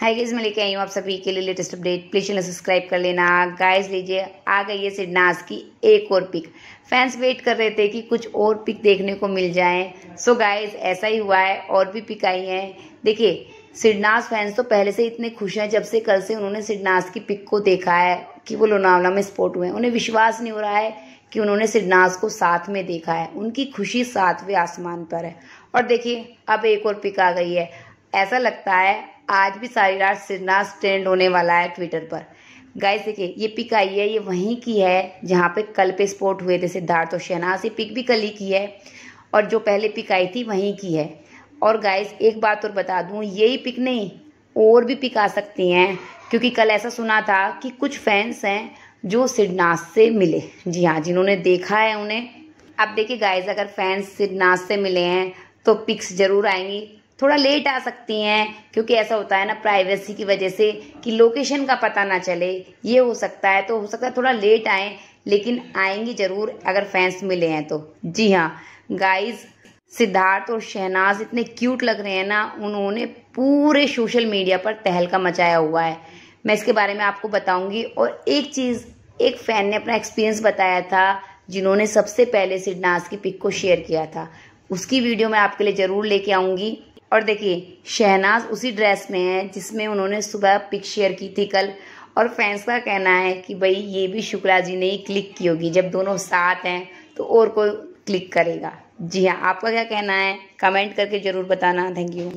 hi guys मैं लेके आई हूँ आप सभी के लिए latest update please channel subscribe कर लेना गाइज लीजिए आ गई है सिडनास की एक और पिक फैंस वेट कर रहे थे कि कुछ और पिक देखने को मिल जाए सो गाइज ऐसा ही हुआ है और भी पिक आई हैं देखिए सिडनास फैंस तो पहले से इतने खुश हैं जब से कल से उन्होंने सिडनास की पिक को देखा है कि वो लोनावला में स्पोर्ट हुए उन्हें विश्वास नहीं हो रहा है कि उन्होंने सिडनास को साथ में देखा है उनकी खुशी सातवें आसमान पर है और देखिए अब एक और पिक आ गई है ऐसा लगता है आज भी सारी रात सिरनास ट्रेंड होने वाला है ट्विटर पर गाइस देखिए ये पिक आई है ये वहीं की है जहाँ पे कल पे स्पोर्ट हुए थे सिद्धार्थ और शहनाज ये पिक भी कल ही की है और जो पहले पिक आई थी वहीं की है और गाइस एक बात और बता दूँ यही पिक नहीं और भी पिक आ सकती हैं क्योंकि कल ऐसा सुना था कि कुछ फैंस हैं जो सिडनास से मिले जी हाँ जिन्होंने देखा है उन्हें अब देखिए गाइस अगर फैंस सिडनास से मिले हैं तो पिक्स जरूर आएंगी थोड़ा लेट आ सकती हैं क्योंकि ऐसा होता है ना प्राइवेसी की वजह से कि लोकेशन का पता ना चले ये हो सकता है तो हो सकता है थोड़ा लेट आए लेकिन आएंगी ज़रूर अगर फैंस मिले हैं तो जी हाँ गाइज सिद्धार्थ और शहनाज इतने क्यूट लग रहे हैं ना उन्होंने पूरे सोशल मीडिया पर तहलका मचाया हुआ है मैं इसके बारे में आपको बताऊंगी और एक चीज़ एक फ़ैन ने अपना एक्सपीरियंस बताया था जिन्होंने सबसे पहले सिडनाज की पिक को शेयर किया था उसकी वीडियो मैं आपके लिए ज़रूर लेके आऊंगी और देखिए शहनाज उसी ड्रेस में है जिसमें उन्होंने सुबह पिक शेयर की थी कल और फैंस का कहना है कि भाई ये भी शुक्ला जी ने ही क्लिक की होगी जब दोनों साथ हैं तो और कोई क्लिक करेगा जी हाँ आपका क्या कहना है कमेंट करके ज़रूर बताना थैंक यू